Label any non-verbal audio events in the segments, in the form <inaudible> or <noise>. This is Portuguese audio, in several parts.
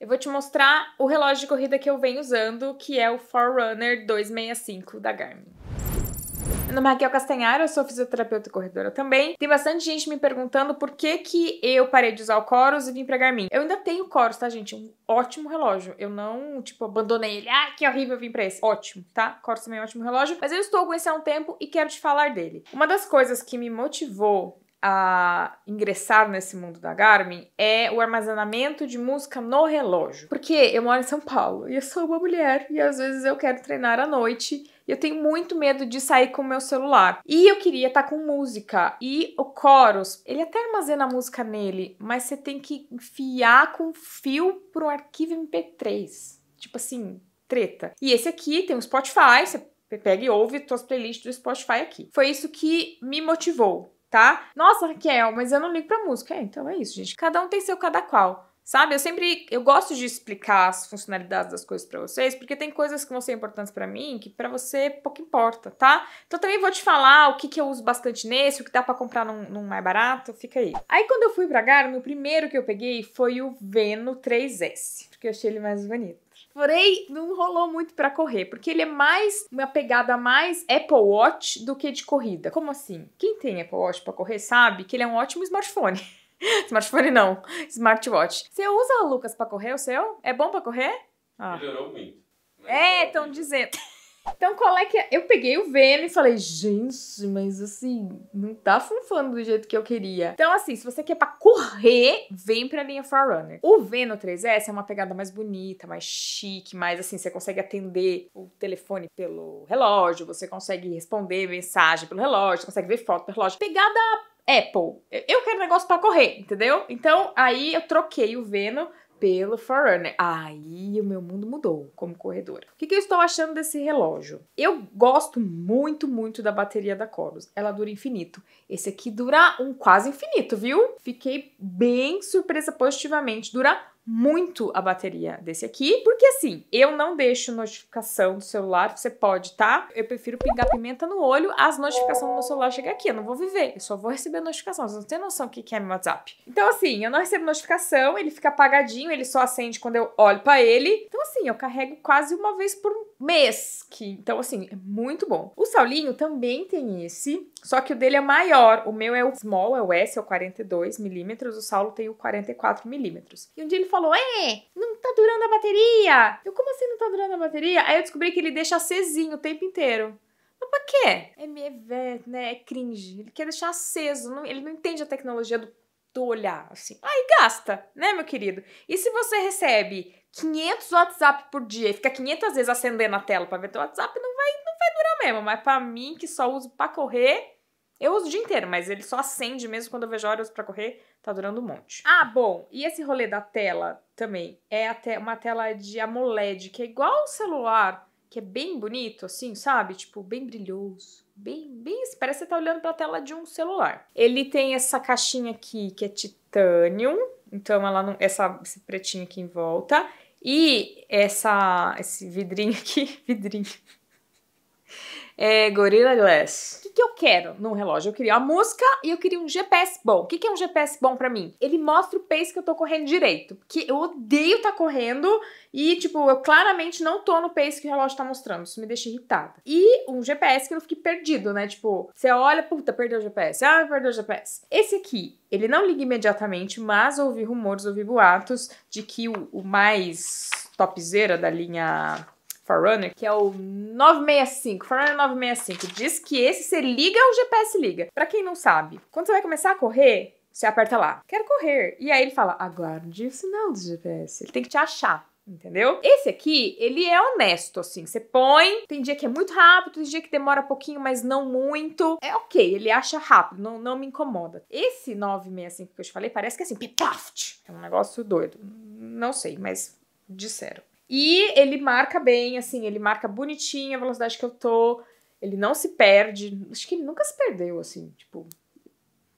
Eu vou te mostrar o relógio de corrida que eu venho usando, que é o Forerunner 265 da Garmin. Meu nome é Raquel Castanharo, eu sou fisioterapeuta e corredora também. Tem bastante gente me perguntando por que que eu parei de usar o Coros e vim pra Garmin. Eu ainda tenho o Coros, tá, gente? Um ótimo relógio. Eu não, tipo, abandonei ele. Ah, que horrível, eu vim pra esse. Ótimo, tá? Coros também é um ótimo relógio. Mas eu estou com esse há um tempo e quero te falar dele. Uma das coisas que me motivou a ingressar nesse mundo da Garmin é o armazenamento de música no relógio. Porque eu moro em São Paulo e eu sou uma mulher e às vezes eu quero treinar à noite e eu tenho muito medo de sair com o meu celular. E eu queria estar com música e o Chorus, ele até armazena música nele, mas você tem que enfiar com fio para um arquivo MP3. Tipo assim, treta. E esse aqui tem um Spotify, você pega e ouve suas playlists do Spotify aqui. Foi isso que me motivou tá? Nossa, Raquel, mas eu não ligo pra música. É, então é isso, gente. Cada um tem seu cada qual. Sabe? Eu sempre eu gosto de explicar as funcionalidades das coisas para vocês, porque tem coisas que vão ser importantes para mim que para você pouco importa, tá? Então também vou te falar o que, que eu uso bastante nesse, o que dá para comprar num, num, mais barato, fica aí. Aí quando eu fui pra Garmin, o primeiro que eu peguei foi o Veno 3S, porque eu achei ele mais bonito. Frei não rolou muito para correr, porque ele é mais uma pegada mais Apple Watch do que de corrida. Como assim? Quem tem Apple Watch para correr sabe que ele é um ótimo smartphone. <laughs> smartphone não, smartwatch. Você usa, Lucas, para correr o seu? É bom para correr? Ah. Melhorou muito. é, estão é dizendo. Então, qual é que. É? Eu peguei o Venom e falei, gente, mas assim, não tá funfando do jeito que eu queria. Então, assim, se você quer pra correr, vem pra linha Forerunner. O Venom 3S é uma pegada mais bonita, mais chique, mais assim, você consegue atender o telefone pelo relógio, você consegue responder mensagem pelo relógio, você consegue ver foto pelo relógio. Pegada Apple. Eu quero negócio para correr, entendeu? Então, aí eu troquei o Venom pelo Forerunner. Aí o meu mundo mudou como corredora. O que, que, eu estou achando desse relógio? Eu gosto muito, muito da bateria da Corus. Ela dura infinito. Esse aqui dura um quase infinito, viu? Fiquei bem surpresa positivamente. Dura muito a bateria desse aqui, porque assim, eu não deixo notificação do celular, você pode, tá? Eu prefiro pingar pimenta no olho, as notificações do meu celular chegar aqui, eu não vou viver, eu só vou receber notificação, vocês não têm noção do que é meu WhatsApp. Então assim, eu não recebo notificação, ele fica apagadinho, ele só acende quando eu olho para ele. Então assim, eu carrego quase uma vez por, mês. Que, então, assim, é muito bom. O Saulinho também tem esse, só que o dele é maior. O meu é o small, é o S, é o 42 milímetros. O Saulo tem o 44 milímetros. E um dia ele falou, é, não tá durando a bateria. Eu, como assim não tá durando a bateria? Aí eu descobri que ele deixa acesinho o tempo inteiro. Mas pra quê? É, velho é, né, é cringe. Ele quer deixar aceso. Não, ele não entende a tecnologia do tu olhar assim. Aí gasta, né, meu querido? E se você recebe 500 WhatsApp por dia e fica 500 vezes acendendo a tela para ver teu WhatsApp, não vai, não vai durar mesmo. Mas para mim, que só uso para correr, eu uso o dia inteiro, mas ele só acende mesmo quando eu vejo horas para correr, tá durando um monte. Ah, bom, e esse rolê da tela também é até uma tela de AMOLED, que é igual o celular, que é bem bonito, assim, sabe? Tipo, bem brilhoso. Bem, bem. Assim, parece que você tá olhando pra tela de um celular. Ele tem essa caixinha aqui que é titânio. Então, ela não. Essa, esse pretinho aqui em volta. E essa, esse vidrinho aqui, <laughs> vidrinho, é Gorilla Glass. O que, que eu quero num relógio? Eu queria uma música e eu queria um GPS bom. O que, que é um GPS bom para mim? Ele mostra o pace que eu tô correndo direito. Porque eu odeio estar tá correndo e, tipo, eu claramente não tô no pace que o relógio tá mostrando. Isso me deixa irritada. E um GPS que não fique perdido, né? Tipo, você olha, puta, perdeu o GPS. Ah, perdeu o GPS. Esse aqui, ele não liga imediatamente, mas ouvi rumores, ouvi boatos de que o, o mais topzera da linha Forerunner, que é o 965, Forerunner 965, diz que esse você liga o GPS liga. Para quem não sabe, quando você vai começar a correr, você aperta lá, quero correr. E aí ele fala, aguarde o sinal do GPS. Ele tem que te achar. Entendeu? Esse aqui, ele é honesto, assim. Você põe, tem dia que é muito rápido, tem dia que demora pouquinho, mas não muito. É ok, ele acha rápido, não, não me incomoda. Esse 965 que eu te falei, parece que é assim, pipaft. É um negócio doido. Não sei, mas disseram. E ele marca bem, assim, ele marca bonitinho a velocidade que eu tô. Ele não se perde. Acho que ele nunca se perdeu, assim, tipo.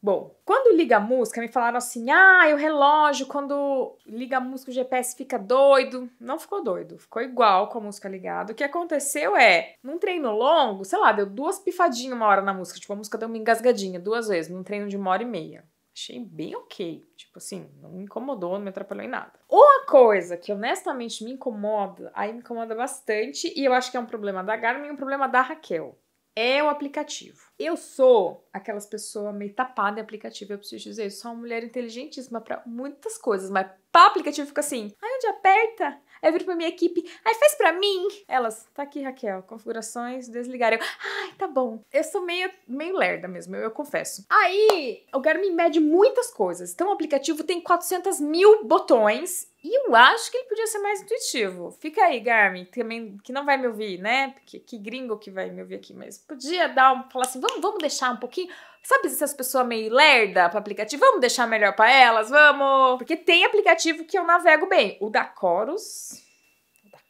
Bom, quando liga a música, me falaram assim: ah, é o relógio, quando liga a música, o GPS fica doido. Não ficou doido, ficou igual com a música ligada. O que aconteceu é, num treino longo, sei lá, deu duas pifadinhas uma hora na música. Tipo, a música deu uma engasgadinha duas vezes, num treino de uma hora e meia. Achei bem ok. Tipo assim, não me incomodou, não me atrapalhou em nada. Uma coisa que honestamente me incomoda, aí me incomoda bastante, e eu acho que é um problema da Garmin e é um problema da Raquel. É o aplicativo. Eu sou aquelas pessoas meio tapada em aplicativo, eu preciso dizer, eu sou uma mulher inteligentíssima para muitas coisas, mas para aplicativo fica assim: aí onde aperta? Aí eu viro pra minha equipe, aí faz pra mim. Elas, tá aqui, Raquel, configurações, desligar. Eu, ai, tá bom. Eu sou meio, meio lerda mesmo, eu, eu confesso. Aí, o Garmin mede muitas coisas. Então, o aplicativo tem 400 mil botões e eu acho que ele podia ser mais intuitivo. Fica aí, Garmin, também que não vai me ouvir, né? Porque que gringo que vai me ouvir aqui, mas podia dar um, falar assim, vamos, vamos deixar um pouquinho. Sabe essas pessoas meio lerda para aplicativo? Vamos deixar melhor para elas, vamos. Porque tem aplicativo que eu navego bem. O da Chorus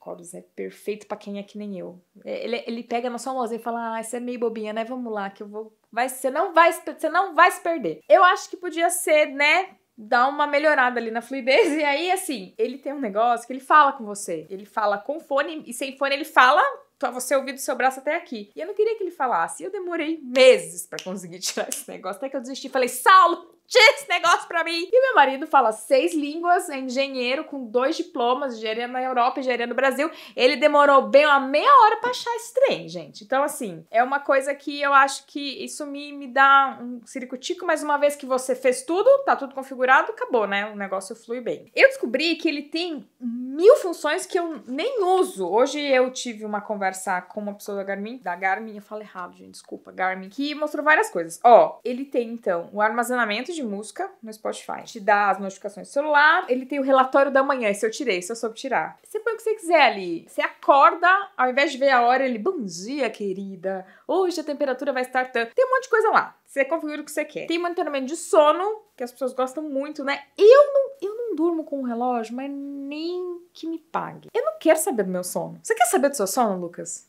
Chorus é perfeito para quem é que nem eu. É, ele, ele pega na sua almoça e fala: Ah, você é meio bobinha, né? Vamos lá, que eu vou. Vai, você, não vai, você não vai se perder. Eu acho que podia ser, né? Dar uma melhorada ali na fluidez. E aí, assim, ele tem um negócio que ele fala com você. Ele fala com fone e sem fone ele fala pra você ouvir do seu braço até aqui. E eu não queria que ele falasse. E eu demorei meses para conseguir <laughs> tirar esse negócio. Até que eu desisti. Falei, Saulo, tira esse negócio pra mim. E meu marido fala seis línguas, é engenheiro, com dois diplomas, engenharia na Europa e engenharia no Brasil. Ele demorou bem uma meia hora pra achar esse trem, gente. Então, assim, é uma coisa que eu acho que isso me, me dá um ciricutico, mas uma vez que você fez tudo, tá tudo configurado, acabou, né? O negócio flui bem. Eu descobri que ele tem mil funções que eu nem uso. Hoje eu tive uma conversa com uma pessoa da Garmin, da Garmin, eu falei errado, gente, desculpa, Garmin, que mostrou várias coisas. Ó, ele tem então o armazenamento de música no Spotify, te dá as notificações do celular, ele tem o relatório da manhã, se eu tirei, se eu soube tirar. Você põe o que você quiser ali. Você acorda, ao invés de ver a hora, ele, bom dia, querida, hoje a temperatura vai estar tanto. Tem um monte de coisa lá. Você configura o que você quer. Tem monitoramento de sono, que as pessoas gostam muito, né? Eu não, eu não durmo com o um relógio, mas nem que me pague. Eu não quero saber do meu sono. Você quer saber do seu sono, Lucas?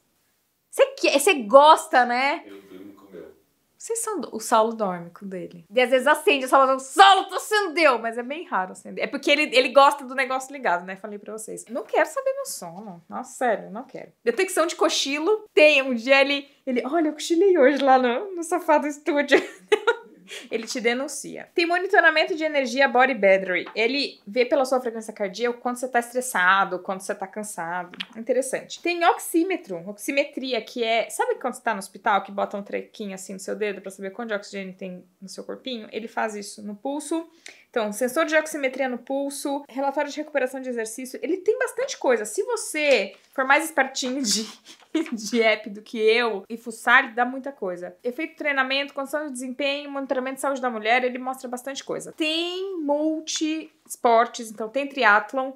Você, quer, você gosta, né? Eu durmo com o meu. Vocês são. O Saulo dorme com o dele. E às vezes acende, o Saulo fala, Saulo, tu acendeu! Mas é bem raro acender. É porque ele, ele gosta do negócio ligado, né? Falei pra vocês. não quero saber meu sono. Nossa, sério, não quero. Detecção de cochilo. Tem um dia ele. Ele, olha, eu cochilei hoje lá no, no sofá do estúdio. <laughs> Ele te denuncia. Tem monitoramento de energia body battery. Ele vê pela sua frequência cardíaca quando você tá estressado, quando você tá cansado. Interessante. Tem oxímetro, oximetria, que é. Sabe quando você tá no hospital que bota um trequinho assim no seu dedo para saber quanto de oxigênio tem no seu corpinho? Ele faz isso no pulso. Então, sensor de oximetria no pulso, relatório de recuperação de exercício, ele tem bastante coisa. Se você for mais espertinho de, <laughs> de app do que eu e fuçar, dá muita coisa. Efeito treinamento, condição de desempenho, monitoramento de saúde da mulher, ele mostra bastante coisa. Tem multi esportes, então tem triatlon,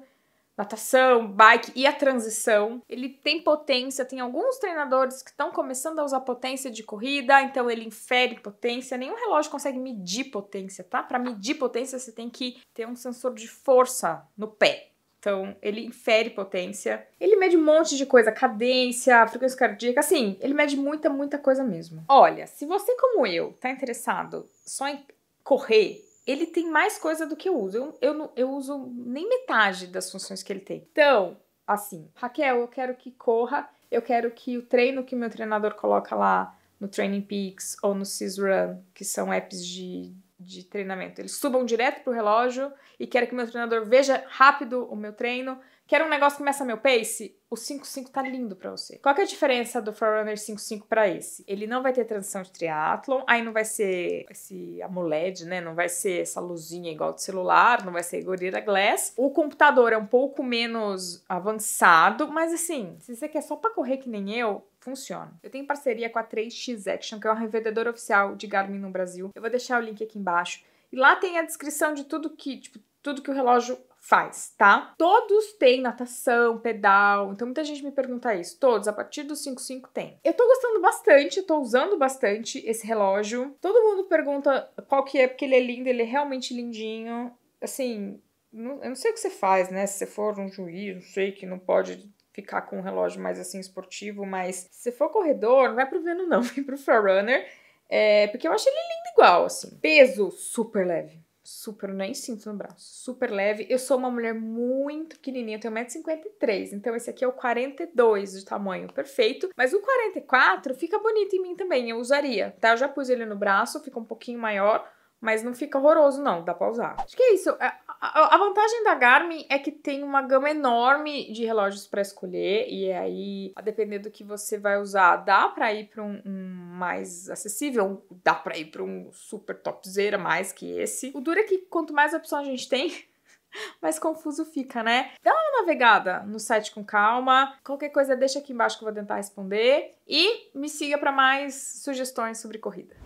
natação, bike e a transição. Ele tem potência, tem alguns treinadores que estão começando a usar potência de corrida, então ele infere potência. Nenhum relógio consegue medir potência, tá? Para medir potência você tem que ter um sensor de força no pé. Então, ele infere potência. Ele mede um monte de coisa, cadência, frequência cardíaca, assim, ele mede muita, muita coisa mesmo. Olha, se você como eu tá interessado só em correr ele tem mais coisa do que eu uso. Eu, eu, eu uso nem metade das funções que ele tem. Então, assim, Raquel, eu quero que corra, eu quero que o treino que meu treinador coloca lá no Training Peaks ou no SysRun, que são apps de, de treinamento, eles subam direto pro relógio e quero que meu treinador veja rápido o meu treino Quer um negócio que começa meu pace? O 5.5 tá lindo para você. Qual que é a diferença do Forerunner 5.5 para esse? Ele não vai ter transição de triatlon, aí não vai ser esse AMOLED, né? Não vai ser essa luzinha igual do celular, não vai ser Gorilla Glass. O computador é um pouco menos avançado, mas assim, se você quer só para correr que nem eu, funciona. Eu tenho parceria com a 3X Action, que é uma revendedora oficial de Garmin no Brasil. Eu vou deixar o link aqui embaixo. E lá tem a descrição de tudo que, tipo, tudo que o relógio faz, tá? Todos têm natação, pedal, então muita gente me pergunta isso. Todos, a partir dos 5,5 tem. Eu tô gostando bastante, tô usando bastante esse relógio. Todo mundo pergunta qual que é, porque ele é lindo, ele é realmente lindinho. Assim, não, eu não sei o que você faz, né? Se você for um juiz, não sei, que não pode ficar com um relógio mais assim esportivo, mas se for corredor, não vai pro Veno não, <laughs> vem pro Forerunner. É, porque eu acho ele lindo igual, assim. Peso super leve super, nem sinto no braço, super leve. Eu sou uma mulher muito pequenininha, eu tenho 1,53m, então esse aqui é o 42 de tamanho perfeito, mas o 44 fica bonito em mim também, eu usaria, tá? Eu já pus ele no braço, fica um pouquinho maior, mas não fica horroroso, não. Dá pra usar. Acho que é isso. É, a vantagem da Garmin é que tem uma gama enorme de relógios para escolher. E aí, a depender do que você vai usar, dá pra ir pra um, um mais acessível. Dá pra ir pra um super topzera mais que esse. O duro é que quanto mais opções a gente tem, <laughs> mais confuso fica, né? Dá uma navegada no site com calma. Qualquer coisa, deixa aqui embaixo que eu vou tentar responder. E me siga para mais sugestões sobre corrida.